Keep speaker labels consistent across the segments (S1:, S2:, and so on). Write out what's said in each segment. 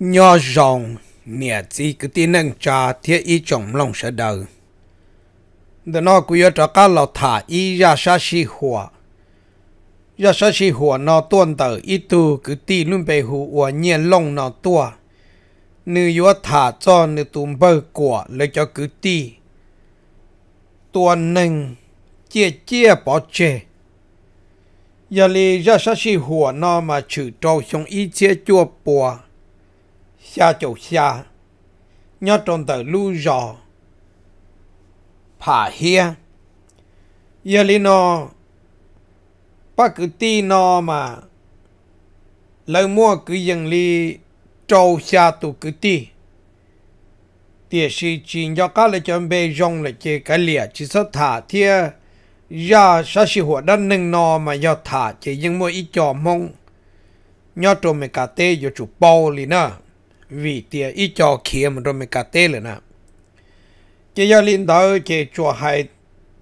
S1: nho rồng nhẹ chỉ cứ tin nâng cha thiết ý chồng lòng sợ đời đó nó cứ yêu cho các lão thả ý ra sa si hòa ra sa si hòa nó tuôn tờ ý tu cứ tin luôn bề hù hòa nhiên lòng nó tua nữ yêu thả cho nữ tùm bơ của lấy cho cứ ti tuân nâng chia chia bỏ chê giờ lì ra sa si hòa nó mà chữ trâu xuống ý chia chua bùa xa chỗ xa nhớ trong tờ lưu giò, phả hia giờ lý nó bác cứ ti nó mà lời mua cứ dần lý trâu xa tụ cứ ti tiệt sĩ chỉ cho các lời chuẩn bị rong lại chế cái lìa chỉ số thả thia ra sa sĩ hoạt đất nâng nó mà do thả chế nhưng mua ít cho mong nhớ trong mấy cà tê cho chụp bao lì nữa vì tia ít cho kiếm rồi mới cả tê lên nè cái cho linh đó cái cho hai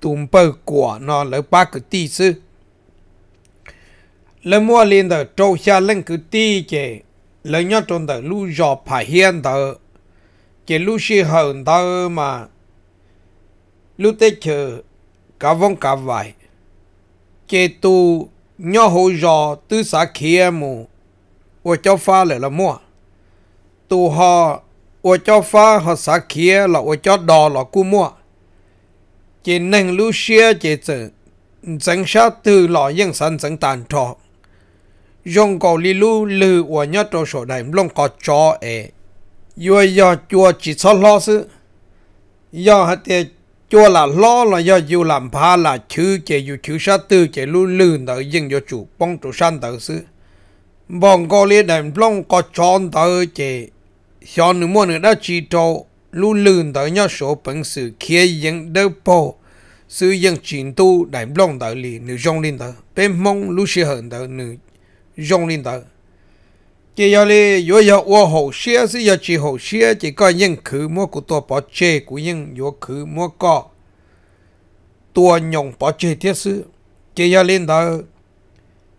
S1: tùm bơ của nó lỡ ba cái tí sư lỡ mua linh đó trâu xa lên cái tí cái lỡ nhớ trong đó lưu gió phải hiện đó cái lưu sĩ hơn đó mà lưu tê chờ cả vong cả vải cái tu nhớ hồ gió tư xã kia mù và cho pha lại là mua tu họ ở cho pha họ xã kia là ở cho đò là cu mua chỉ nâng lưu xe chỉ chữ dân sa từ lọ dân sản dân tàn trọ dùng cầu li lưu lư ở nhớ trò sổ đại long có cho ế yo yo chua chỉ cho lo sư yo hạt tiền chua là lo là do dù làm pha là chữ chế dù chữ sa tư chế lưu lư nợ dân do chủ bông chủ san tờ sư bọn có liên đàn long có tròn tờ chỉ hiện nữ mua nữ đã chỉ cho lũ lượng tới nhau số bằng sự kia những đỡ bộ sự những trình tu đại long tới lì nữ dòng lên tới bên mong lưu sĩ hận tới nữ dòng lên tới chỉ giờ lì yo yo wo hậu xia sự yo chỉ hậu xia chỉ có những khứ mua của tôi bỏ chê của những yo khứ mua có tôi nhộng bỏ chê thiết sự chỉ giờ lên tới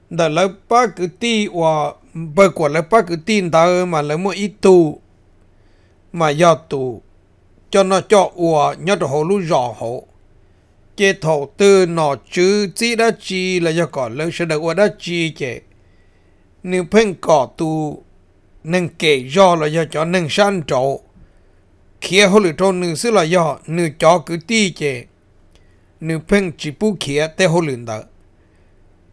S1: đã lấy ba cái ti và bơ quả lấy ba cái tin tới mà lấy một ít tu mà do tù cho nó cho ủa nhớ được hồ lũ rõ hồ chế thổ tư nó chứ chỉ đã chi là do cỏ lớn sẽ được ủa đã chi chế nếu phên cỏ tù nên kể do là do cho nên san trộn kia hồ lũ trộn nên xứ là do nên cho cứ ti chế nếu phên chỉ bu khiê tê hồ lũ đó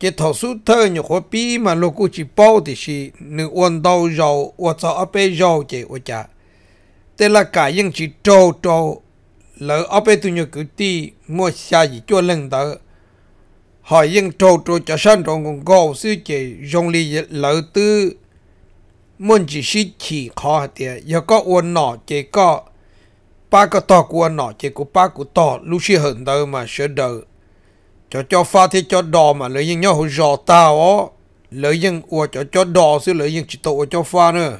S1: chế thổ số thơ nhiều khó bi mà lô cụ chỉ bao thì xì nếu uốn đau rồi uốn cho áp bê rồi chế uốn chả thế là cả những chỉ trâu trâu lỡ ở bên tụi nhau cứ đi mua xa gì cho lần đó họ những trâu trâu cho sẵn trong con gấu sư chế dùng lý lỡ tư muốn chỉ sĩ chỉ khó thì giờ có uốn nọ chế có ba cái to của nọ chế của ba của to lũ sư hận đâu mà sửa đời cho cho pha thì cho đò mà lấy những nhau hồ rò tao ó lấy những uo cho cho đò xứ lấy những chỉ tổ cho pha nữa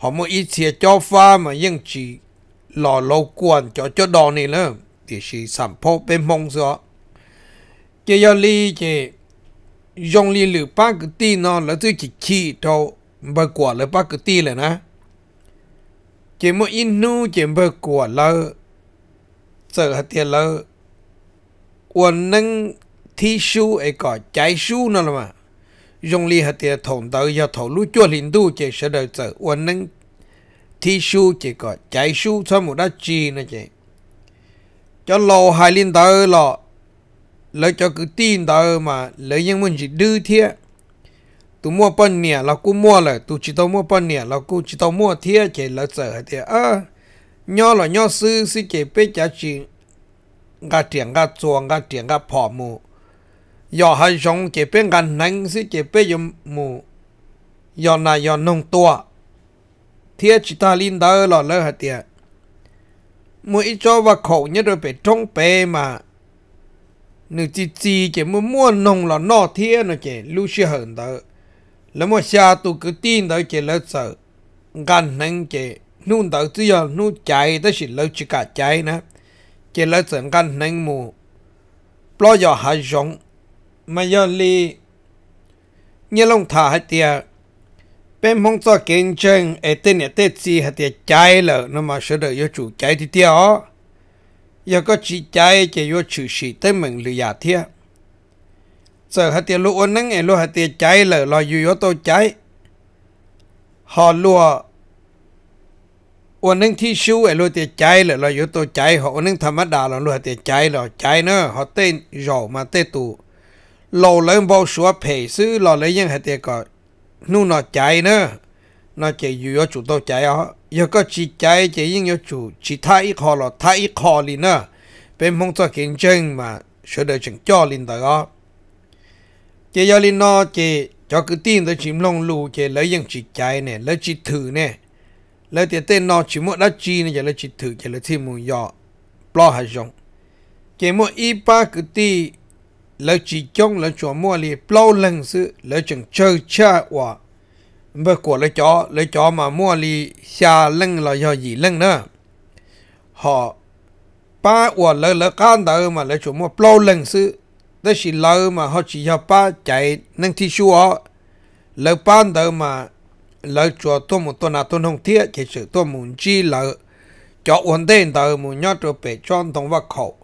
S1: họ mới ít xe cho pha mà nhưng chỉ lò lâu quần cho cho đòn này nữa thì chỉ sản phố bên mong rõ chỉ do lý chỉ dùng lý lửa bác cái tì nó là tôi chỉ chỉ cho bơ quả là bác cái tì là nè chỉ mua ít nu chỉ bơ quả là sợ hạt tiền là quần nâng thi su ấy có trái su nó là mà dùng li hạt tiền thòng tới giờ thầu lũ chua linh đu chỉ sẽ đợi chờ uốn nâng thi su chỉ có chạy su cho một đá chi nữa chị cho lò hai linh tới lò lấy cho cứ tin tới mà lấy những mình chỉ đưa thiệt tôi mua bận nè là cô mua rồi tôi chỉ tao mua bận nè là cô chỉ tao mua thiệt chỉ là sợ hạt tiền ơ nhỏ là nhỏ sư sư chỉ bây giờ chỉ, ngã tiền ngã chuồng ngã tiền ngã phò mù giờ hai giống chế bên gần nắng sẽ chế bên dùng mù giờ này giờ nông tua thiết chỉ ta linh đó là lỡ hạt tiệt mỗi cho và khẩu nhất rồi phải trông bề mà nữ chỉ chỉ chỉ mua mua nông là nọ thiết nó chỉ lưu sư hận đó là mua xa tu cứ tin đó chỉ lỡ sợ gần nắng chỉ nung đó chỉ giờ nung chạy đó chỉ lỡ chỉ cả chạy nè chỉ lỡ sợ gần nắng mù lo giờ hai giống มายอลีเงี้ยลงถ่าให้เตียเป็นมงจัวเก่งเชงเอเตนเนเตซีให้เตียใจเลยนมาเสดยจูใจที่เตียอ๋อยก็ชีใจจะยชื่อสีเต้เหมือนหรือยาเทียเสอให้เตียลูกอ้นนั่งเอลู้ให้เตียใจเลยลอยอยู่ยโตใจหอลัวว้นนึงที่ชูเอ้ลูเตียใจเลยลอยอยู่โตใจหอวันนึงธรรมดาเราลูเตียใจเราใจเนอะหอเต้นหยอกมาเต้ตูเราเลยบอกสัวเพยซื้อเราเลยยังหาเตียก็นู่นนอใจเนอะนอใจอยู่ยอจุดตัวใจอ๋อยก็จิตใจใจยิ่งยอจุจิตท้ายคอหรอท้ายคอลินเนอะเป็นมงตัวเก่งจริงมาเสด็จจงจ่อลินแต่๋อเจยอลินนอเจจอกตีนตัวชิมลงลูเจเลยยังจิตใจเนี่ยแล้วจิตถือเนี่ยแล้วเตียเต้นนอชิมวดลจีเนี่ยเลยจิตถือจะเลยที่มุยอปลอหายงเจมัวอีป้ากตี lỡ chỉ trong lỡ chỗ mua lì plau lần sự lỡ chẳng chơi chơi và bơ của lỡ chó lỡ chó mà mua lì xa lần là do gì lần nữa họ ba và lỡ lỡ can đỡ mà lỡ chỗ mua plau lần sự đó chỉ lỡ mà họ chỉ cho ba chạy nâng thi xua lỡ ban đỡ mà lỡ chỗ tôi một tuần nào tôi không thiết chỉ sự tôi muốn chi lỡ cho ổn định đỡ muốn nhớ cho bể tròn thông và khẩu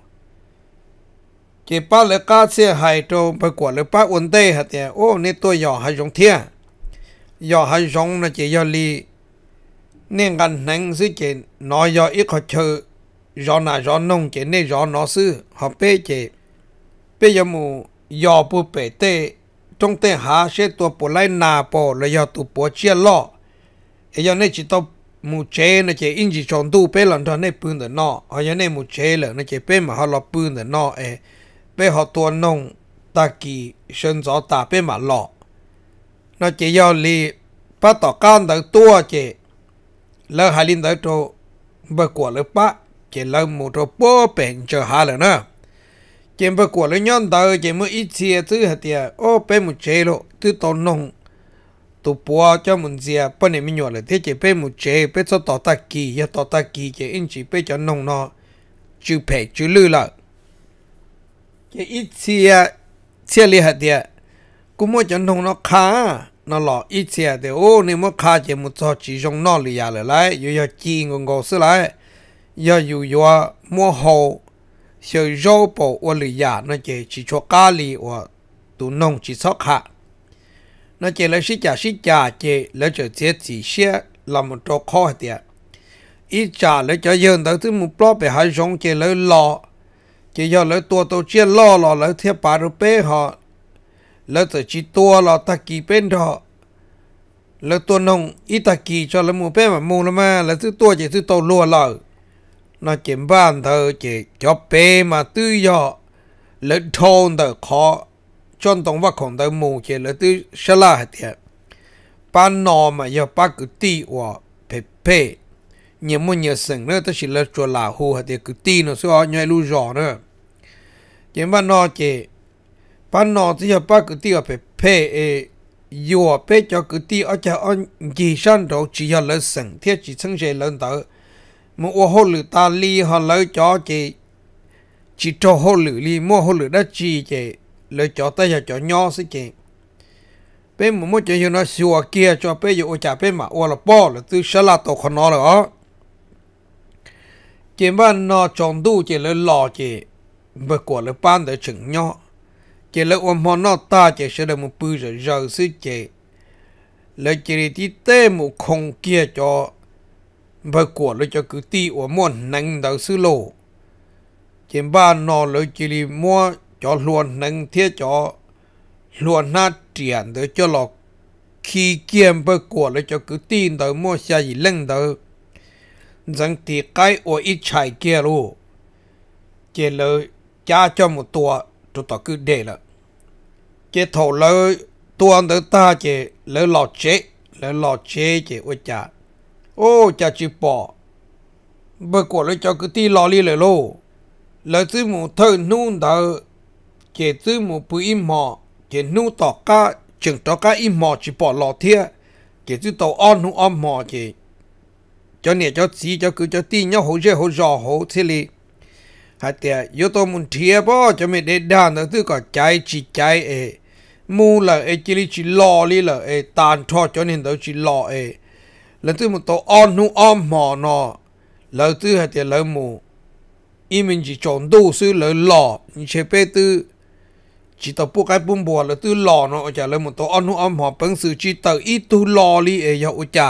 S1: chỉ ba lệ cá xe hai trâu phải quả lệ ba uốn tê hạt tiền ô nên tôi nhỏ hai giống thiên nhỏ hai giống là chỉ do li nên gần nắng sư chỉ nói ít khó chơi rõ là nông chỉ nên rõ nó sư họ bê chỉ bây giờ mù nhỏ bu bể tê trong tê hạ sẽ tua bộ lại nà bộ là tụ bộ chia lọ ấy giờ nên chỉ tao mù chế nó chỉ in chỉ chọn tu bê lần thôi nên bưng được nọ ấy giờ nên mù chế là nó chỉ mà họ lọ bưng được nọ ấy bé họ tua nông ta kỳ sơn gió ta bé mà lọ nó chỉ do lì ba tỏ can tới tua chỉ lỡ hai linh tới chỗ bờ của lỡ ba chỉ lỡ một chỗ bố bèn chờ hà nữa chỉ bờ của lỡ nhon tới chỉ mới ít xe thứ hạt tiệt ô bé một chế lộ tụ bùa cho mình dìa bên này nhỏ là thế chỉ bé một chế cho tỏ ta kỳ ya tỏ ta kỳ chỉ in chỉ bé cho nông nó chữ bè chữ lư จะอิเชียเชียเลยหะเดียกูมัวจนทงนอขานอหล่ออิเชียเดียโอ้นี่มัวขาเจมุจอจีจงนอลียาเลยไรอยู่ยาจีงงงซื้ไรยออยู่ยัวมัวหูเชียวโจปวลียานอเจจีชัวกาลีอวตุนงจีซอกขะนอเจแล้วิจ่าสิจ่าเจแล้วเจเจจีเชียลำตัวข้อเดียอีจ่าแล้วจะเยินตัวที่มุปลอบไปหายชงเจแล้วหลอจะยอแล้วตัวตัวเชี่ยล่อหล่อแล้วเทียบปารุเป้หอแล้วแต่จีตัวหล่อตะกี้เป็นเหอแล้วตัวนงอิตากีชอละมูเป้มามูละมาแล้วซื้อตัวจะซื้อตัวลัวหล่อน่าเจ็บบ้านเธอเจ็บจอบเป้มาตื้อยอแล้วโทนเธอขอจนต้องว่าของเธอมูเจ็บแล้วตื้อชลาเถียปานนอมอ่ะยอปากุตีว่ะเพ่เพ่เนี่ยมันเนี่สิงเนอะแต่ฉันละจววลาหูเถียกุตีเนอะซึ่งอ๋อเนี่รู้จอเนอะ chỉ, chỉ chỉ chỉ thì yêu cho ở chỗ thiết 今晚那节，把脑子要把个地要被配诶，要被叫个地，而且按几上头只要来省天只成些人头，么我后头打理好来交接，只做后头哩，么后头那只接来交代要交鸟事情。bên một một mối chuyện nó xua kia cho bên dụ trả bên mà ô là bỏ là từ sẽ là tổ khó nó rồi, ó chỉ mà nó chọn đủ chỉ là lò chỉ bởi quả là ban để chừng nhỏ chỉ là ôm họ nó ta chỉ sẽ được một bữa rồi giờ sư chỉ là chỉ đi tê một không kia cho bởi quả là cho cứ ti ôm mòn nâng đầu sư lộ chỉ ba nó là chỉ đi mua cho luôn nâng thiết cho luôn nát triển để cho lọ khi kiếm bởi quả là cho cứ tin đầu mua xe gì lưng đầu rằng thì cái ở ít chạy kia luôn chỉ lời cha cho một tua tụi tao cứ để là chế thổ lỡ tua nữa ta chế lỡ lọ chế lỡ lọ chế chế ôi cha ô cha chỉ bỏ bởi của lỡ cho cứ ti lò li lỡ lô lỡ tư mù thơ nôn đỡ chế tư mù bù im mò chế nôn tỏ ca chừng tỏ ca im mò chỉ bỏ lọ thia chế tư tàu on nôn on mò chế cho nè cho xí cho cứ cho ti nhau hỗ trợ hỗ trợ hỗ thế li ฮัตเตียยตมุนเทียพ่อจะไม่เด็ดด้านต่ตง้อก็ใจจิตใจเอ มูละเอจิลิจิลอลิละเอตานทอจนเห็นตัวจิลอเอ แล้วตื้อมันตอ้อนนูอ้อมหมอนอ แล้วตื้อฮัตเตียแล้วมูอีมันจิจอนดูซื้อเลยหล่อนี่เชเปตื้อ จิตตพวกไอ้ปุ่มบัวแล้วตื้อหล่อเนาะจะเลวมันตอ้อนนูอ้อมหมอเปิงสื่อจิตตอีตูหล่อลิเอยาอุจา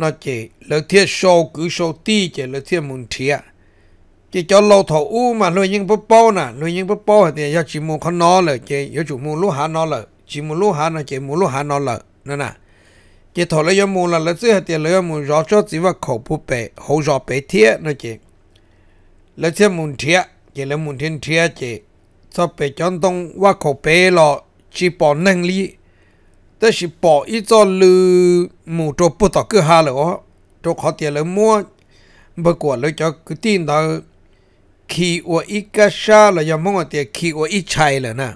S1: นอกจแล้วเทียโชว์คือโชว์ตีเจแล้วเทียมุนเทียจีจอเราถออู้มาลุยยิงปุ๊บป้อน่ะลุยยิงปุ๊บป้อเนี่ยยาชิมูเขานอเลยเจยาชิมูลูหานอเลยชิมูลูหานอเจมูลูหานอเลยนั่นน่ะเจถอเลยยมูละละเสื้อเตียเลยมูรอชดจีว่าเขาผู้เปะเขารอเปะเทียนะเจแล้วเชื่อมุนเทียเจแล้วมุนเทียนเทียเจชอบเปจอนต้องว่าขอบเปะหรอชีปอนั่งลีแต่ชิปออีจอลือมูตัวปุตตะกือฮาเลยอ๋อตัวเขาเตียเลยมัวเบกวดเลยจะคือตีนเธอขี่อวอีกาชาเลยยงมงเตียขี่อวอีชัยเลยนะ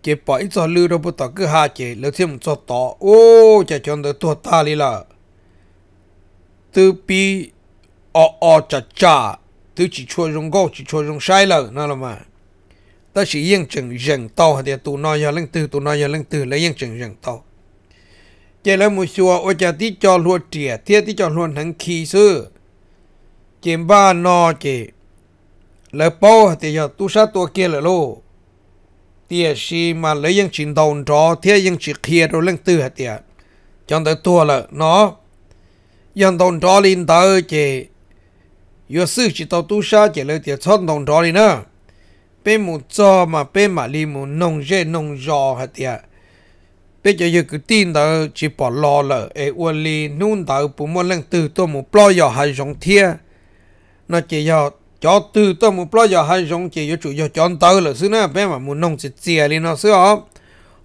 S1: เจ็บปออีจอลือระบุต่อก็หาเจแล้วเทียมจอต่อโอ้จะจนเดตัวตาลีละตือปีอออจัดจ้าตือจีชัวรงก็จีชัวรงใช่เลยนั่นละมังแต่สิยังจึงยังโตเดียตัวนอยงเล่งตือตัวนอยงเล่งตือแล้วยังจึงยังโตเจแล้วมุชัวโอจะที่จอลัวเตียเทียที่จอลัวหนังขี้ซื้อเจมบ้านนอเจ lỡ bố thì giờ tu sát tua kia lỡ lô tiệt si mà lấy những chuyện đồng trò thế những chuyện kia rồi lên tư hả tiệt chẳng tới tua lỡ nó những đồng trò lên tới chỉ yếu sư chỉ tàu tu sát chỉ lỡ tiệt chọn đồng trò đi nữa bên một chỗ mà bên mà li một nông dê nông giò hả tiệt bây giờ cái tin tới chỉ bỏ lỡ lỡ ai uẩn li nôn tới bù mua lên tư tôi một lo giờ hay giống thiệt nó chỉ giờ cho từ tôi muốn bao giờ hai giống chỉ cho chủ cho chọn tới là xưa nay bé mà muốn nông sẽ chia đi nó xưa ó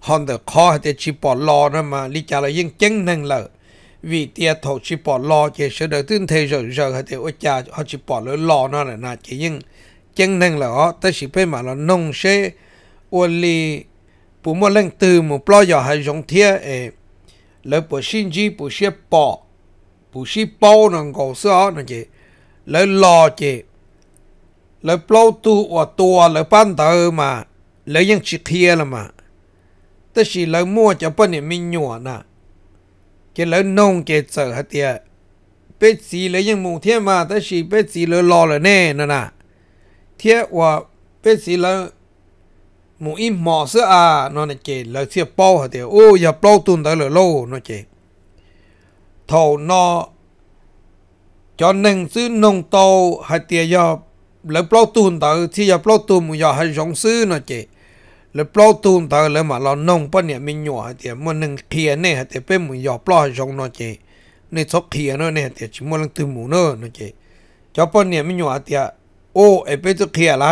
S1: hòn được khó hay thì chỉ bỏ lo nữa mà lý trả lại những chân năng lợi vì tia thổ chỉ bỏ lo chỉ sửa đời tương thế rồi giờ hay thì ôi cha họ chỉ bỏ lỡ lo nó là nãy chỉ những chân năng lợi ó tới chỉ bé mà là nông sẽ ôn li bù mua lên từ một bao giờ hai giống thia ấy lỡ bù sinh chi bù sẽ bỏ bù sẽ bao nó ngồi xứ nó chỉ lỡ lo chỉ ลยปล่าตัวอวตัวเลยปั้นเตอมาเลยยังชิเคียละมาแต่สิเลยมั่วจะปั้นมี่มหนวนะเกลเลยนงเกเจอฮะเตีย เป็ดสีเลยยังมูเทียมาแต่สิเป็ดสีเลยรอเลยแน่นะนะเทียว่าเป็ดสีเลยหมูอิมหมอเสื้ออานอนเจเลยเสียเป้าฮะเตียโอ้อย่าปล่าตุนเตอเลยโลนเจท่านอจอนหนึ่งซื้อนงโตฮะเตียยอบแล้วปลอตูนเตอที่จะปลอตูนมึอยาาให้จงซื้อนะเจแล้วปลอตูนเตอแล้วมาเรานงปะเนี่ยมีหนวเตียมันหนึ่งเทียนเนี่ยเตียเป็นมึอย่าปลอจงนะเจในซอกเทียนเนี่ยเตียชิมลังตืนหมูเนาะนะเจเจ้าปะเนี่ยมีหนวเตียโอ้เอเป็นะเคลียไร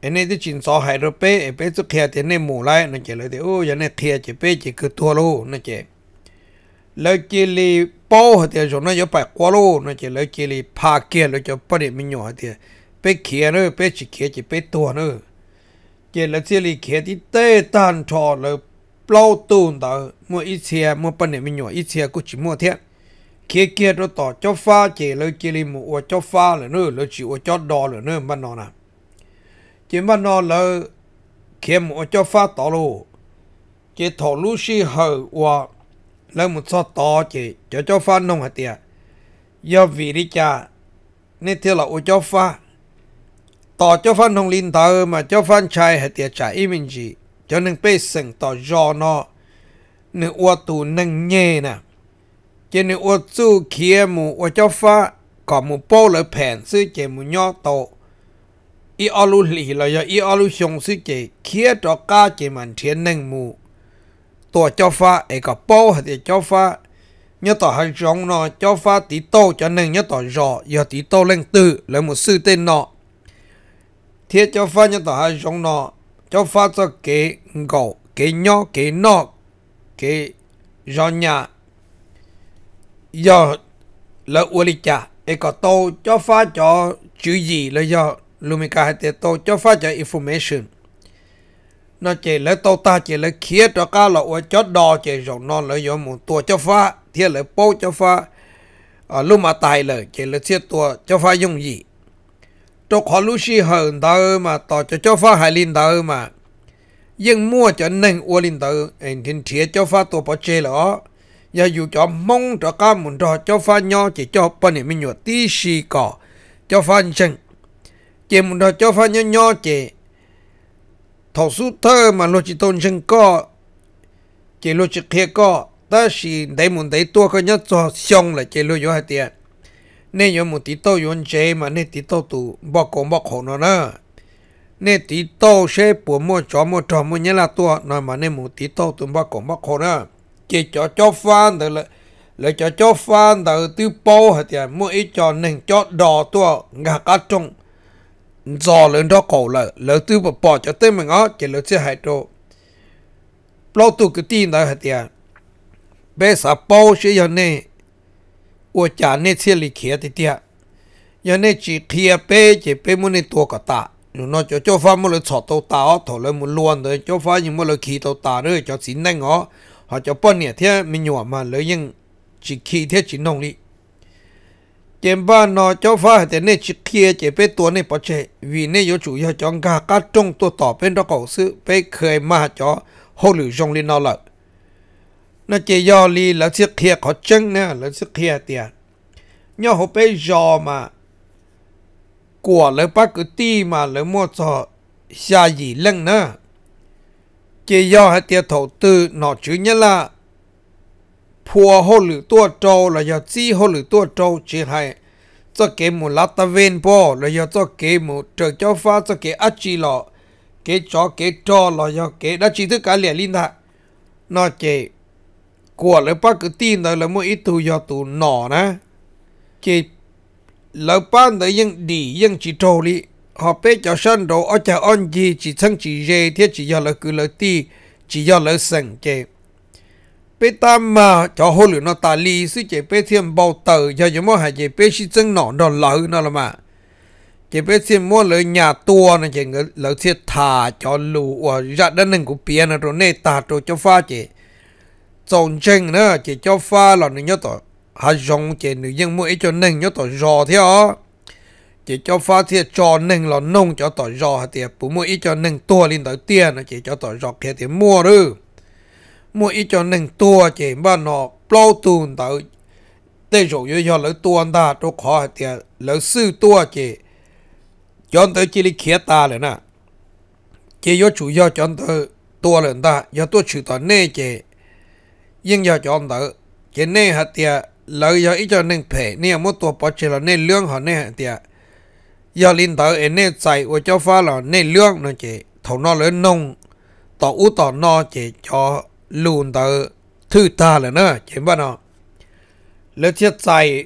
S1: เอเนี่ยที่ชินซอไฮโดรเป้เอเป้จะเคลียเตียในหมูไรนะเจเลยเตียโอ้ยเนี่ยเคลียเจเป้เจคือตัวรู้นะเจแล้วเจลีโป้เตียจนนั่นจะไปกัวู้นะเจแล้วเจลีพาเกียล้วจะปะเนี่ยมีหนวเตียปเขียนเออไปฉีเขียจะไปตัวเออเจลเสียลีเขียที่เต้ตันทอเลยเปล่าตูนต่อเมื่ออิเชียม่อปนเนีมีหน่วยอิเชียกูจิมัวเทียเขียเกียรต่อเจ้าฟ้าเจเลยเจลีมัวเจ้าฟ้าเลยเนอเลยจีวเจ้าดอเลยเนอบ้านนอนนะเจบ้านนอนเลยเขียมัวเจ้าฟ้าต่อโลเจถอลูชีเหอว่าแล้วมุดซอต่อเจเจ้าเจ้าฟ้านงหัเตียยอวีริจานี่เท่าเราเจ้าฟ้าต่อเจ้าฟันทงลินเตอร์มาเจ้าฟันชายเหตียจ่าอิมินจีเจ้าหนึ่งเป้เสงต่อยอนอหนึ่งอวตูหนึ่งเย่นะเจ้าหนึ่งอวตู้เคียหมูอวเจ้าฟ้าก่อหมูโป้เลยแผ่นซื้อเจมูย่อโตอีออลูหลีเลยอีออลูชงซื้อเจเคียจอก้าเจมันเทียนหนึ่งหมูตัวเจ้าฟ้าเอกโป้เหตียเจ้าฟ้า nhớ tỏ hàng rong nó cho pha tí tô cho nên nhớ tỏ rõ giờ tí tô lên tự là một sư tên nọ thế cho pha nhân tỏ giống nó cho pha cho cái gỗ cái nhỏ cái nọ cái rõ nhà giờ là uống lịch cha ấy cho pha cho chữ gì là giờ lumika hay tiệt tô cho pha cho information nó chỉ lấy tàu ta chỉ lấy khía cho cá là uống cho đò chỉ rộng nó lấy giờ một tua cho pha thế lấy bố cho pha ở ờ, lúc mà tài lời chỉ lấy chiếc tua cho pha dùng gì cho khó lũ xì hờn tờ mà tỏ cho cho phá hải linh tờ mà nhưng mua cho nên ua linh tờ anh thiên thiệt cho phá tổ bỏ chê lỡ giờ dù cho mong cho ca muốn cho cho phá nho chỉ cho bên này mình nhọ tí xì cho phá chân chỉ muốn cho cho phá nho nho chỉ thọ su thơ mà lo chỉ tôn chân có chỉ lo chỉ kia có ta xì đấy muốn đấy tua cái nhất cho xong là chỉ lo vô hai tiền nên yo mu tí tô yon chế mà nên tí tô tụ bỏ cổng bỏ khổ nó nè nên tí tô sẽ bùa mua chó mua trò mua nhớ là tua nói mà nên mu tí tô tụ bỏ cổng bỏ khổ nè chỉ cho cho phan từ là là cho cho phan từ tư bò hết tiền mua ít cho nên cho đỏ tua ngã cá trông giò lên đó cổ là lỡ tư bỏ bỏ cho tên mình ó chỉ lỡ chưa hại trộn lâu tụ cái tin đó hết tiền bây giờ bò sẽ giờ nè วจานเนี่ยเสียลิเขียติเตียยังเนี่ยจีเขียเป้จีเป้มุนในตัวกตาหนูนอจเจ้าฟ้ามุนเลยชอดตัวตาถอดเลยมุนล้วนเลยเจ้าฟ้ายังมุนเลยขี่ตัวตาเลยจะสินแดงอ๋อหาจาป้อนเนี่ยเที่ยมีหยวมาเลยยังจีขี่เที่ยจีนงลีเจ็บบ้านนอเจ้าฟ้าแต่เนี่ยิดเคียเจเป้ตัวเนี่ยปะเชวีเนี่ยยชู่าจองกากัดจงตัวต่อเป็นรักเก่าซื้อไปเคยมาจ่อหขาหรือจงลินเอาเลย nó chỉ do li là chiếc kia có chân nè là chiếc kia tiền nhau họ bây giờ mà của lỡ bác cứ ti mà lỡ mua cho xa gì lưng nè chỉ do hai tiền thổ tư nó chứ nhất là phùa hồ lử tua trâu là do chi hồ lử tua trâu chỉ cho cái mù lá ta ven bò là do cho cái mù trở cho pha cho cái ác chi lọ cái chó cái trò là do cái đã chỉ thức cả liền linh ta nó của lỡ ba cứ tin đó là mỗi ít thu do tụ nọ nè chỉ lỡ ba đó nhưng đi nhưng chỉ trâu đi họ bé cho sân đồ ở chợ ăn gì chỉ thân chỉ dê thế chỉ do lỡ cứ lỡ ti chỉ do lỡ sẵn chế bé ta mà cho hồ lửa nó ta li sư chế bé thêm bao tờ cho chúng mua hai chế bé chỉ chân nọ đó lỡ nó là mà chế bé thêm mua lỡ nhà tua này chế lỡ thiệt thà cho lù ra đất nâng của bia rồi nê ta rồi cho pha chế trong chân nữa chỉ cho pha là nữ nhớ tỏ hà rong chỉ nữ dân mỗi cho nên nhớ tỏ rò theo chỉ cho pha thì cho nên là nông cho tỏ rò hà tiệp bù mỗi cho nên tua lên tới tiền nó chỉ cho tỏ rò kia thì mua rư mua cho nên tua chỉ ba nó bao tuần tới tê rủ yo yo lỡ tuần ta cho khó hà tiệp lỡ sư tua chỉ cho tới chỉ lý khía ta là nè chỉ yo chủ yo cho tới tua lên ta yo tua chữ tỏ nê chỉ nhưng giờ cho ông tự chỉ nên hạt tiệt lợi giờ ít cho nên phê nên một tuổi bỏ chỉ là nên lương họ nên hạt tiệt giờ linh tự em nên chạy của cho pha là nên lương nó chỉ thầu nó lớn nông tỏ u tỏ nó chỉ cho lùn tự thư ta là nữa chỉ bao nó lỡ thiết chạy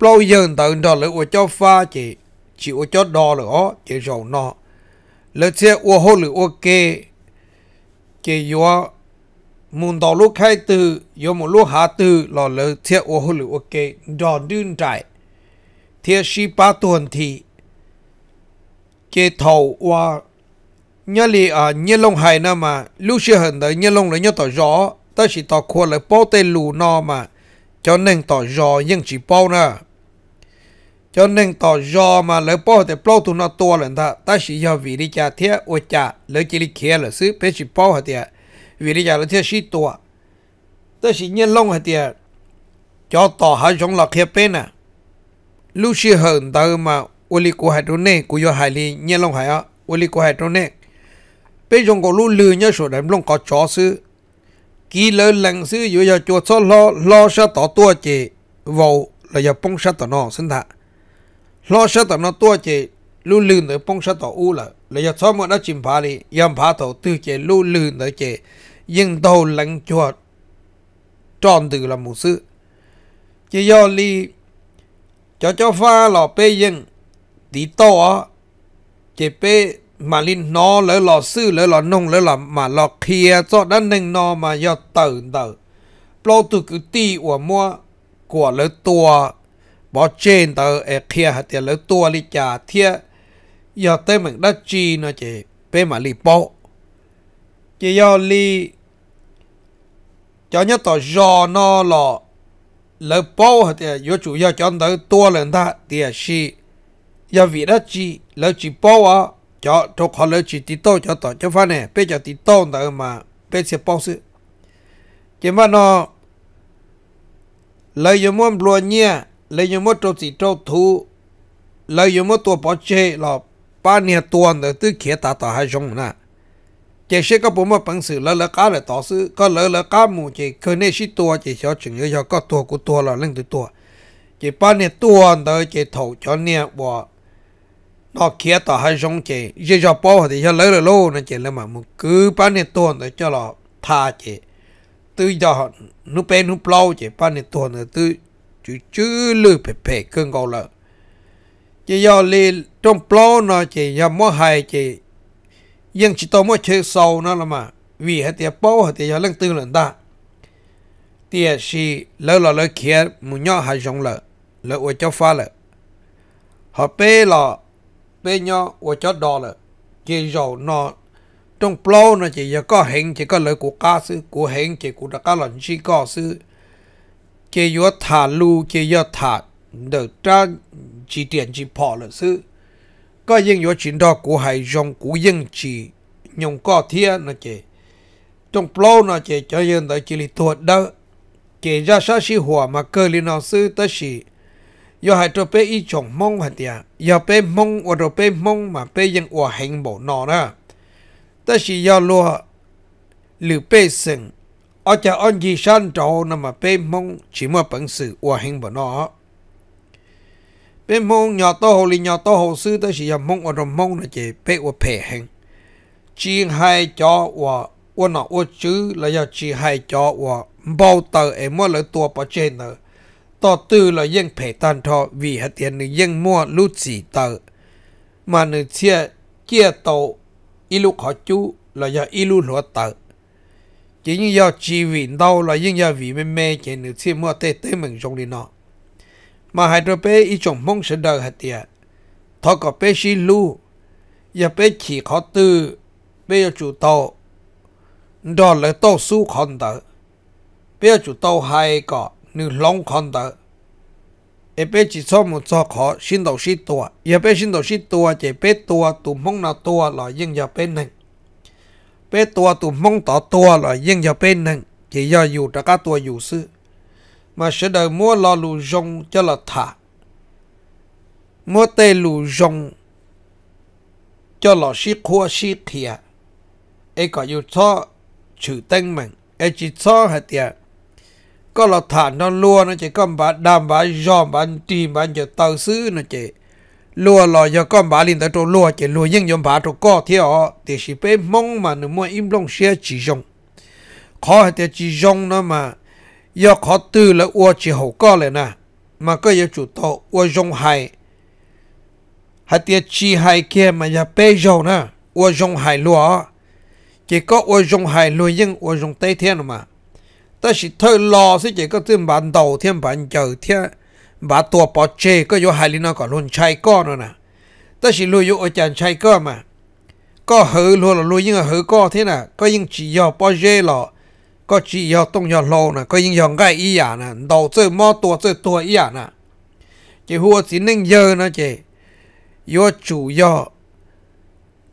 S1: bao giờ tự đó lỡ của cho pha chỉ chỉ của cho đo lỡ chỉ rồi nó lỡ thiết u hô lỡ u kê chỉ do mùn đó lúc khai từ yo một lúc hạ từ lo lỡ thiệt ô hồ lửa ok đò đun trại thiệt si ba tuần thì kê thầu qua nhớ lì à nhớ lông hài nè mà lúc xưa hình đấy nhớ lông lấy nhớ tỏ gió, ta chỉ tỏ khua lấy bao tê lù no mà cho nên tỏ gió nhưng chỉ bao nè cho nên tỏ gió mà lấy bao thì bao tụ nó to lần ta ta chỉ do vì đi cha thiệt ô cha lấy chỉ đi kia là xứ bé chỉ bao hả thiệt vì lý giải là thế sĩ tuổi tôi chỉ nhân long hay tiền cho tỏ hai chúng là kia bên à lúc xưa hơn tao mà uli của hai trốn nè, của do hai lý nhân long hai á uli của hai trốn này bây giờ có lúc lừa nhớ số đám long có chó sư kỹ lỡ lần sư dù giờ chùa cho lo lo sa tỏ tua chị vào là giờ bông sa tỏ nó sinh thạ lo sa tỏ nó tua chị lúc lừa nữa bông sa tỏ u là là giờ cho mọi nó chìm phá đi yam phá thổ tư chị lúc lừa nữa chế dân tàu lệnh chuột tròn từ là một sự chỉ do li cho cho pha lò bê dân tí to chỉ bê mà linh nó lỡ sư lỡ lò nông lỡ lò mà lò kia cho đã nâng nó mà do tờ tờ lo tụ cứ ti của mua của lỡ tua bỏ trên tờ e kia hạt tiền lỡ tua li trà thia giờ tới mình đã chi nó chỉ bê mà chỉ do li cho nhất tỏ do nó lọ lỡ bao thì yếu chủ yếu cho tới tua lên ta thì là giờ vì đó chỉ lỡ chỉ bao à cho cho họ lỡ chỉ tí tô cho tỏ cho phan này bây giờ tí tô nữa mà bây giờ bao sự chỉ mà nó lỡ yếu muốn luôn nhia lỡ yếu muốn trâu chỉ trâu thú lỡ yếu muốn tua bỏ chê lọ ba nhà tuần nữa tư kia ta tỏ hai giống nè chế sẽ có bố mà bằng sự lỡ lỡ cá là tỏ sự có lỡ lỡ cá mù chế khơi nê sĩ tua chế cho chừng yếu cho có tua của tua là lên từ tua chế ba nè tua tới chế thầu cho nè bỏ nó kia tỏ hai giống chế chế cho bỏ thì cho lỡ lỡ lô nó chế là mà một cứ ba nè tua tới cho là tha chế tư cho họ nụ bé ba nè tua tới tư chú chú lư bề bề cơn gầu lỡ chế do trong plau nó chế do mỗi hai chế ยังจิตโมเชเศร้านั่นละมาวีเหตียป้าเหตียเรื่องตื่นหลันตาเตียชีแล้วเราเลยเขียนมุญยอหายงเลยแล้วอวเจ้าฟ้าเลย họ bê là bê nhọ อวเจ้าดอเลยจีเรานอตรงปลอนะจีอยาก็เห็นจีก็เลยกูกล้าซื้อกูเห็นจีกูตะก้าหลันชีก็ซื้อจียอถาลูจียอถาเดือดจ้าจีเตียนจีพอเลยซื้อก็ยังอยู่ชินดอกกูหายจงกูยังจียงก็เทียนะเจจงปล้นนะเจจะยังได้จิลิตัวเด้อเจจะซาชิหัวมาเกลินอซื้อตะชียอหายตัวเปอีจงมงหันเตียยอเปมงอดเปมงมาเปยังอวแหงบ่นอนะตะชียอลัวหรือเปสึงอาจจะอันยีชันโจนะมาเปมงชิมาปังสืออวแหงบ่นอ bên mong nhỏ to hồ li nhỏ to hồ sư tới chỉ là mong ở trong mong là chỉ bé và bé hình chỉ hai chó và và nó và chữ là do chỉ hai chó và bao tờ em mua lấy tua bỏ trên nữa to tư là dân phải tan thọ vì hạt tiền nữ dân mua lút chỉ tờ mà nữ chia chia tổ ilu họ chú là do ilu lúa tờ chỉ như do chỉ vì đâu là dân do vì mê mê chỉ nữ chia mua tê tê mình trong đi nó มาไฮโดรเปอีจงมงเสดหัตยทอกับเปชิลูอย่าเปขี่ขอตื้อเปยจูโตดอนเลยโตสู้คอนเตอร์เปยจูโตไฮก็นึ่งลงคอนเตอร์เอเปจิซ้อมุจอขอชินโตชินตัวอย่าเปชินโตชินตัวเจเปตัวตุ่มมงนาตัวลอยยิ่งอย่าเป็นหนึ่ง เปตัวตุ่มมงต่อตัวลอยยิ่งอย่าเป็นหนึ่งเจย่ออยู่ตะก้าตัวอยู่ซื้อ mà sẽ đợi mua lo lù rong cho là thả mua tê lù rong cho là xí khua xí khía ấy có yêu cho chữ tên mình ấy chỉ cho hạt tiền có là thả nó lua nó chỉ con bà đam bà giòm bà tìm bà giờ tàu xứ nó chỉ lua lò giờ con bà linh tới chỗ lua chỉ lua nhưng dòng bà chỗ co thì họ thì chỉ bé mong mà nó mua im long xe chỉ rong khó hạt tiền chỉ rong nó mà giờ khó tư là ua chỉ hậu co lại mà có giờ chủ tổ ua dùng hài hạt chi hài kia mà giờ bê dầu nè ua dùng hài lúa chỉ có ua dùng hài lúa nhưng ua dùng tây thiên mà ta chỉ thôi lo chỉ có thêm bản đầu thêm bản chờ thêm bản tua bỏ chê có vô hài lý nó còn luôn chai co nữa nè ta chỉ lùi vô ở chàng chai mà có hử luôn là lùi nhưng hử thế nè có những chỉ do bỏ chê lọ có chỉ yo tông yo lâu nè có những yo gai ý à nè đầu chơi mò tua chơi tua ý à nè chỉ hùa chỉ nên giờ nè chị yo chủ yo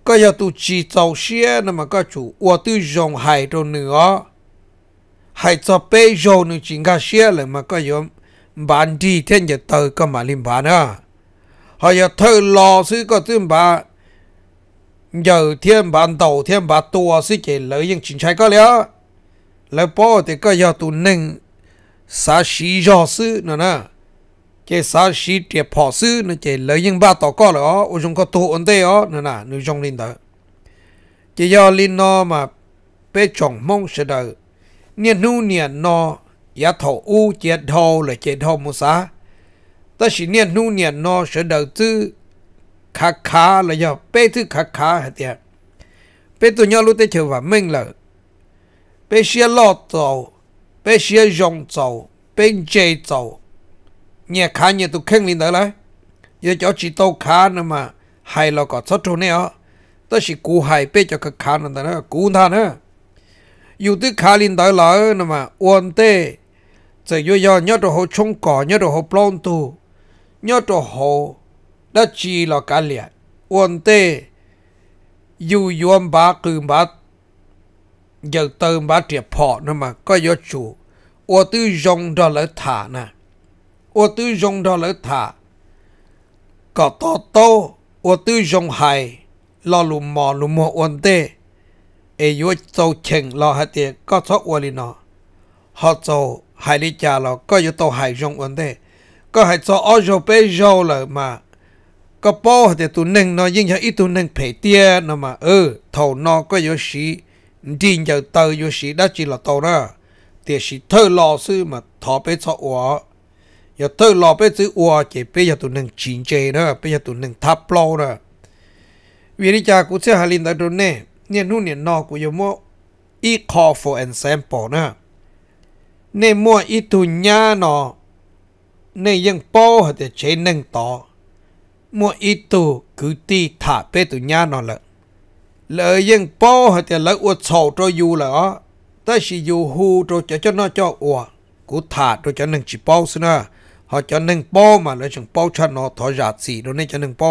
S1: có yo tu chỉ tàu xe nè mà có chủ ua tu dùng hai đồ nữa hai cho bé yo nữa chỉ ngã xe là mà có yo bán đi thiên giờ tới có mà lim bán à họ giờ thơ lo xứ có tương bà giờ thiên bán đầu thiên bà tua xứ chỉ lợi những chuyện trái có liệu แล้วพ่อแต่ก็ยอตุนหนึ่งสาชียอซื้อนะนะเจสาชีเตียพอซื้อนะเจเลยยังบ้าต่อก็เลยอ๋อุจงก็ตัวอันเดอนะนะนึกจงลินเตอเจยอลินนอมาเป้จงมงเสดอเนี่ยนู่เนี่ยนอยาถออูเจียดอเลยเจียดอมุสาแต่สิเนี่ยนู่เนี่ยนอเสดอซื้อคาคาเลยยาเป้จื้อคาคาเตียเป้ตัวยอรู้แต่เชื่อว่ามึงเลย俾些落走，俾些用走，俾借走，你看你都肯定得了，也就知道看了嘛，还了个出头呢，都是古海被这个看了的那个古他呢，有的看领得了那么，问的，这又要你都好冲高，你都好帮助，你都好，那知了干了，问的，有缘把跟把。giờ từ bà trẻ phọ nữa mà có gió chủ ô tư dòng đó lỡ thả nè ô tư dòng đó lỡ thả có to to ô tư dòng hài lo lù mò lù mò ổn tê ê yếu châu chừng lo hạt tiệt có thó ô lì nọ họ châu hài lý cha lo có yếu tàu hài dòng ổn tê có hài châu ô dâu bê dâu lỡ mà có bó hạt tiệt tù nâng nó nhưng hạt ít tù nâng phê tia nó mà ơ ừ, thầu nó có yếu sĩ đi giờ tờ vô sĩ đã chỉ là tàu nữa thì sĩ thơ lò sư mà thọ bé cho ủa giờ thơ lò bé chữ ủa chỉ bây giờ tụi nâng chín chê nữa bây giờ tụi nâng thắp lò nữa vì lý cha cũng sẽ hà linh đã rồi nè nè nụ nè nọ cũng giờ mua ít call and sample nữa nè mua ít tụ nhà nọ nè ยัง bao hạt chế nâng tỏ mua ít tụ cứ ti thả bé tụ nhà nọ là เลยยังป้อแต่ละอวดสาวตัวอยู่เหรอแต่สิอยู่หูตัวจะจะน่าจะอวดกูถาดตัวจะหนึ่งจีป้อสินะเขาจะหนึ่งป้อมาแล้วจึงป้อชันนอถอยหยาดสีตัวนี้จะหนึ่งป้อ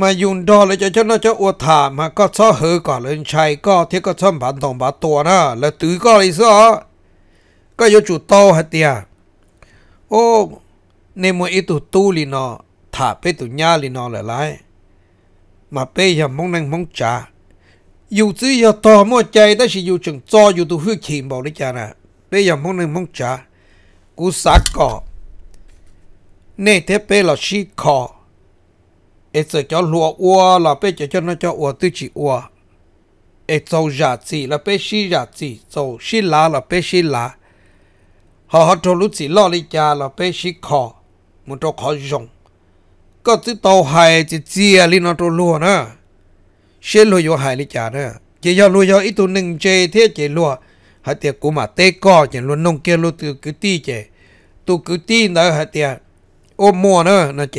S1: มายุนดอเลยจะจะน่าจะอวดถามาก็ซ้อเหอก่อนเลยชัยก็เที่ก็ซ้อมผัานตองบาดตัวนะแล้วตื้อก็เลยซ้อก็ยจุดโตฮะเตีย โอ้ในมวยอีตุตูลีนอถาไปตุญญาลีนอหลายยมาเปยมองนังมองจาอยู่ซทีอยาต่อมอใจแต่สิอยู่จังจออยู่ตัวหื้อขีบอกได้จานะเปยมองนังมองจากูสักก่อเน่เทเปยเราชีคอเอสเจ้าหัวอัวเราเปยเจ้าเจ้าน้าเจ้าอัวตื้อจีวัวเอสเจ้าจีเราเปยชีจัดสีเจ้าชีลาเราเปยชีลาห่าฮ่าทุลุจีล้อได้จ้าเราเปยชีคอมันต้องขอจงก็ตื้อเตาไห่จะเจียลินอตัวลัวนะเช่นลัวอยู่ไห่ลิจานะเจียลัวอยู่อีตัวหนึ่งเจเทียเจลัวหาเตียกูมาเตก็เจลัวนงเกลัวตัวกุตีเจตัวกุตีนะหาเตียโอมัวนะนะเจ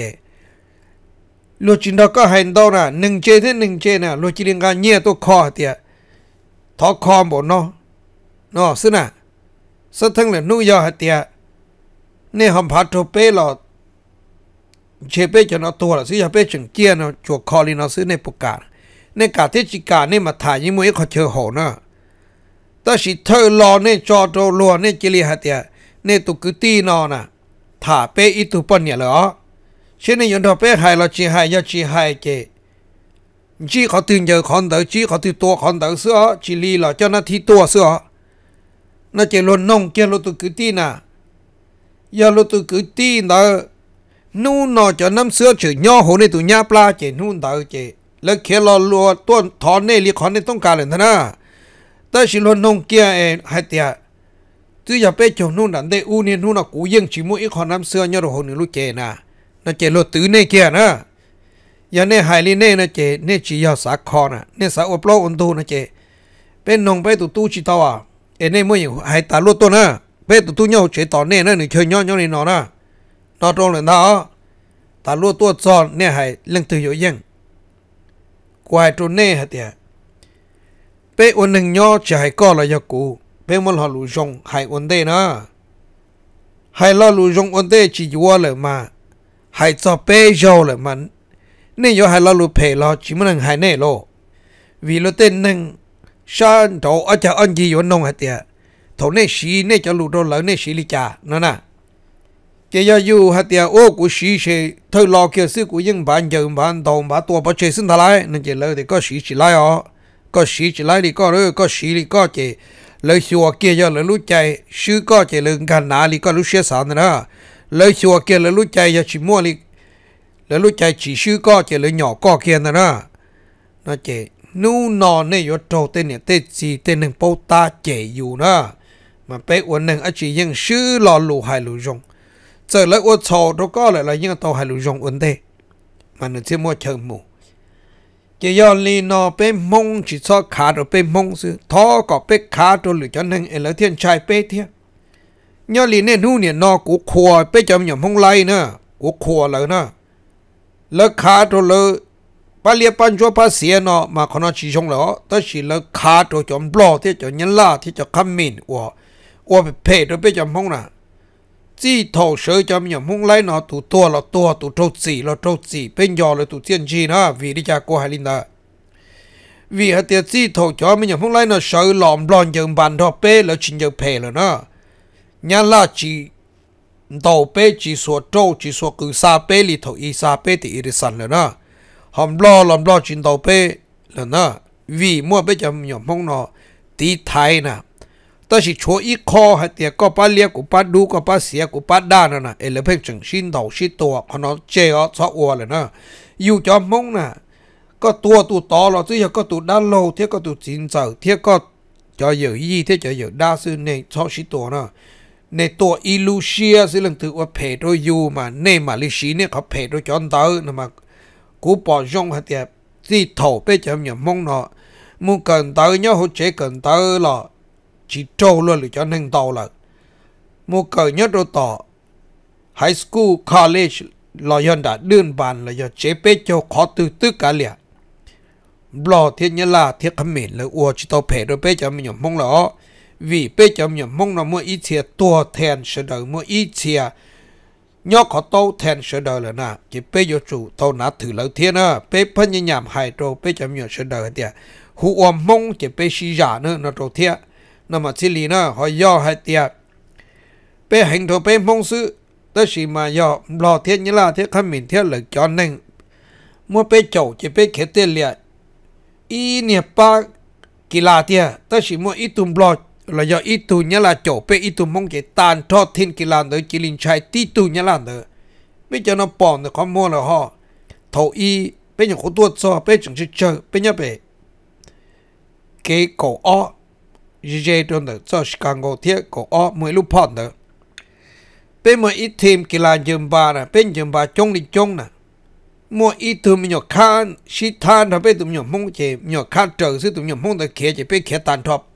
S1: ลัวจินดาก็เห็นดาวนะหนึ่งเจเทียหนึ่งเจนะลัวจินกาเนี่ยตัวคอเตียทอคอมบ่เนาะเนาะซึ่งนะซึ่งทั้งเหล่านู้ยาหาเตียเนี่ยหอมพัดโทเป้หลอดเชเปจนอตัวละสิชาเปจงเกียนจวกคอลีนอซื้อในปุกา ในกาเทจิกาเนี่มาถ่ายยิ่มวยเขาเชอหนะแต่สิเธอรอเน่จอโตลัวเน่จิลิฮะเตียเน่ตุกุตีนอน่ะถ่าเปอิตุปนเนี่ยเหรอเช่นในยนทเป้ไฮเราชีไฮยาชีไฮเจจีเขาตื่นเจอคอนเตอรจีเขาตื่นตัวคอนเตอร์เสือจิลีเหล่าเจ้าหน้าที่ตัวเสือน่าจะลนนงเกี่ยวรตุกุตีน่ะยาลตุกุตีเนอ nu nọ cho năm xưa chữ nho hồ này tụi nhà pla chế, nu đỡ chế, là kia lo lúa tuôn thọ này li khó này tông cả lên thế na ta chỉ luôn nông kia em hai tia tuy giờ bé chồng nu đàn đây u nên nu nọ cú yên chỉ mỗi khó năm xưa nhau hồ này lúc chế nè nó chế lo tứ này kia nè giờ này hai li này nó chè này chỉ giờ xã khó nè này xã ốp lo ôn tu nó chế. bên nông bé tụi tu chỉ tao à em này mới hai ta lo tuôn nè bé tụi tu nhau chế tỏ này nè người chơi nhau nhau này nọ nè đó trong lần đó ta lúa tua tròn nè hay lần từ dỗ dân quài trốn nè hả tiệt bé ôn nâng nhỏ chỉ hay co là giặc cũ bé muốn họ lù rong hay ôn tê nó hay lo lù rong ôn tê chỉ dùa lời mà hay cho bé giàu lời mà nên do hay lo lù phe lo chỉ muốn nâng hay nè lo vì lo tên nâng sao đầu ở chợ ăn gì vô nông hả tiệt thổ nè xí nè cho lù đồ lỡ nè xí li chà nó nè กยอยู่หัตเตียโอ้กูชีเชยเทอลอเกียซึกูยิ่งบานเยิมบานดองบาตัวปัจเจสินทลายนั่นเจเลยเด็กก็ชีจีไลอ๋อก็ชีจีไลลีก็เลยก็ชิลีก็เจเลยชัวเกี่ยอเลยรู้ใจ ชื่อก็เจเลยกันหนาลีก็รู้เชื่อสารนะเลยชัวเกี่ยเลยรู้ใจยาชิมัวลีเลยรู้ใจชีชื่อก็เจเลยหย่อก็เกี่ยนะนะนั่นเจ นู่นนอนเนยโตเตเนี่เตจีเตหนึ่งโปตาเจอยู่นะมันเป๊ะอันหนึ่งอาจจะยังชื่อหล่อหลูหายหลูจงจอเลยอวดโชอบก็เลยเรยยังต่อให้ลูกยงอุ่นเดมันเจะมัวเฉิมูจะย้อนลีนอเป็นมงชิซอขาดเป็นมงซื้อท้อก็เป็นขาดหรือจนหนึ่งเอลเทียนชายเป้เทียนย้อนลีเน่นู่เนี่ยนอกูขัวเป้จำอย่างมงไลเนาะกูขัวเลยนะแล้วขาดเลยปลาเลียปันชัวปลาเสียนอมาขนาดชิชงแล้วต่อชิแล้วขาดจอมปลอเที่จอมยันลาเที่จอมขมินว่าว่าเป็นเพจหรือเป็นจำมงน่ะ chỉ thổ sơ cho mình mong lấy nó tụ tua là tua tụ trâu chỉ là trâu chỉ bên giò là tụ tiền gì đó vì đi cha cô hai linh đó vì hạt tiền chỉ thổ cho mình mong lấy nó sơ lòm lòn dần bàn thọ bê là chuyện dần pè là nó nhà là chỉ đầu bê chỉ số trâu chỉ số cứ sa bê li thổ y sa bê thì ít sẵn là nó hòm lo lòm lo chuyện đầu bê là nó vì mua bây cho mình mong nó tí thái nè ต่สิชัวอีคอให้เตียก็ปาเลี้ยกูปาดูก็ปาเสียกูปาด้านนะเอเลเพ่งจังชินเต่าชิตัวขนมเจ้าซอวัวเลยนะอยู่จอมมงนะก็ตัวตวต่อเราซื้อก็ตัวด้านโลเทียก็ตัวจินเจาเทียก็จะเยอะยี่เทียจะเยอะด้าซึ่งในซอชิตัวนะในตัวอิลูเชียซึ่งถือว่าเพดอยู่มาในมาลิชีเนี่ยเขาเพดจอนเตอร์นะมากูปอยงให้เตียที่ถอไปจำอย่ามงเนาะมึงเกินเตอร์เนาะเขาเจเกินเตอร์หรอ chỉ trâu luôn là cho nên tàu là mua cờ nhất rồi tỏ high school college là dân đã đơn bàn là do chế bế cho khó từ tư cả lẻ lo thiết nhớ là thiết khám mệt là ua chỉ tàu phê rồi bế cho mình nhầm mong là vì bế cho mình nhầm mong là mua ít chia tua thèn sửa đời mua ít chia nhớ khó tàu thèn sửa đời là nà chỉ bế cho chủ tàu nát thử lâu thiên à bế phân nhầm nhảm hài trâu bế cho mình sửa đời tiệt hú ua mong chỉ bế xí giả nữa nó trâu thiệt นั่นมาชิลีน่าหอยยอให้เตียเป้หงทเป้พงซื้อตี่มายอรอเทียนยลาเทียขมินเทียเหลือจอนหนึ่ง มัวเป้โจจะเป้เขเตียเลียอีเนี่ยปากีฬาเตียตชิมัวอีตุมบลอลยออีตุนยาลาโจเป้อีตุมงเกตานทอดทินกีลาเดอกิลินชายตีตุนยาลาเดอไม่จะน้องปอนเดอคอมมัวละฮอเทอีเป็นอย่างคุตัวซอเป็นอย่างเชื่อเป็นอย่างเป้เกโกอ DJ tuần đó cho Chicago thiết có ở mỗi lúc phản đó bên mỗi ít thêm kỳ là dùm bà nè bên dùm bà chung đi chung nè mỗi ít thêm nhỏ khan sĩ than đó bên tụi nhỏ mong chế nhỏ khan trở sự tụi nhỏ mong đó kia chế bên kia tàn thọp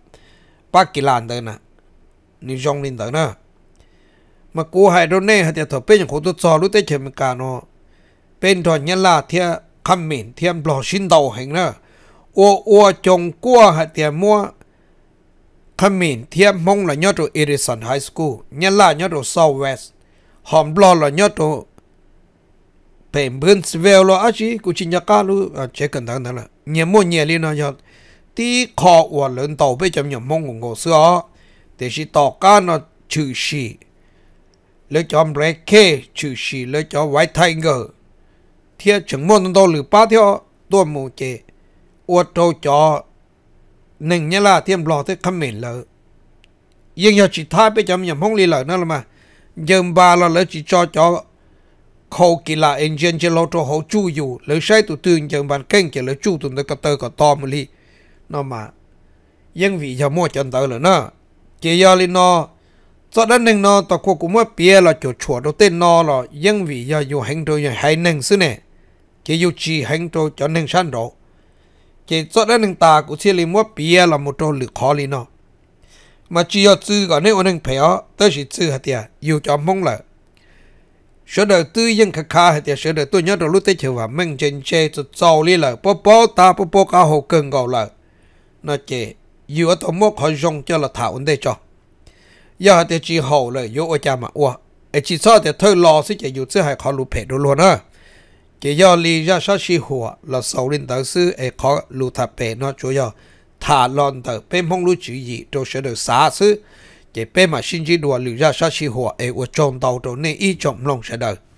S1: ba kỳ là đó nè như dòng lên đó nè mà cô hai đâu nè hạt thọ bên khổ tôi cho lúc tới chế mình nó bên thọ nhân là thiết khăm mìn thiên bỏ xin đầu hành nè ô ô chồng cua hạt tiền mua ขมิ้นเทียมมงละยอดตัวเอริสันไฮสคูลยันล่ายอดตัวเซาเวสหอมบลอละยอดตัวเป็นเบื้องเวลละอาชีกูชินยากาลูเช็คกันทั้งนั้นละเนี่ยมั่วเนี่ยลีนะยอดที่ขอวัวเลินเต่าไปจำยมมงงงเสือแต่ชิต่อการนอชื่อชีเลือจอมเรเคชื่อชีเลือจอมไวท์ไทเกอร์เทียบถึงมั่วตัวหรือป้าเทียวตัวมูเจอวดโตจอ nên nhá là thêm lò tới khăm mền lợ nhưng giờ chỉ thay bây giờ mình không lý lợ nữa là mà giờ ba là lỡ chỉ cho cho khâu kỳ là anh dân chỉ lo cho họ chú dù lỡ sai tụi tương giờ bạn kênh chỉ lỡ chú tụi nó có tờ có to mà lý nó mà nhưng vì giờ mua chân tờ lỡ nữa chỉ giờ lý nó cho đến nâng nó tao cô cũng mới bia là chỗ chùa đầu tên nó là nhưng vì giờ dù hành rồi hành nâng xứ nè chỉ dù chỉ hành rồi cho nâng sản rồi chỉ cho nên anh ta cũng chỉ lấy mua bia là một trong lực khó lý nó mà chỉ có chữ còn nếu anh phải ở tới chỉ chữ hạt tiền yêu cho mong là sở đời tư dân khá khá hạt tiền sở đời tôi nhớ đầu lúc tới chiều và mình trên xe cho giàu lý là bố bố ta bố bố cả hồ cần gọi là nó chỉ yêu ở tổ mốc họ dùng cho là thảo ổn đây cho giờ hạt tiền chỉ hậu là yêu ở nhà mà ủa, chỉ sao thì thôi lo sẽ chỉ yêu chữ hay khó lụp hệ đồ luôn á chỉ do lý do sao sĩ hùa là sau linh tử sư ấy khó lù thà bề nó chủ yếu thả lon tử bên mong lưu chữ gì đâu sẽ được xá sư chỉ bên mà sinh chỉ đùa lý do sao sĩ hùa ấy ở trong tàu trong nên ý trọng lòng sẽ đời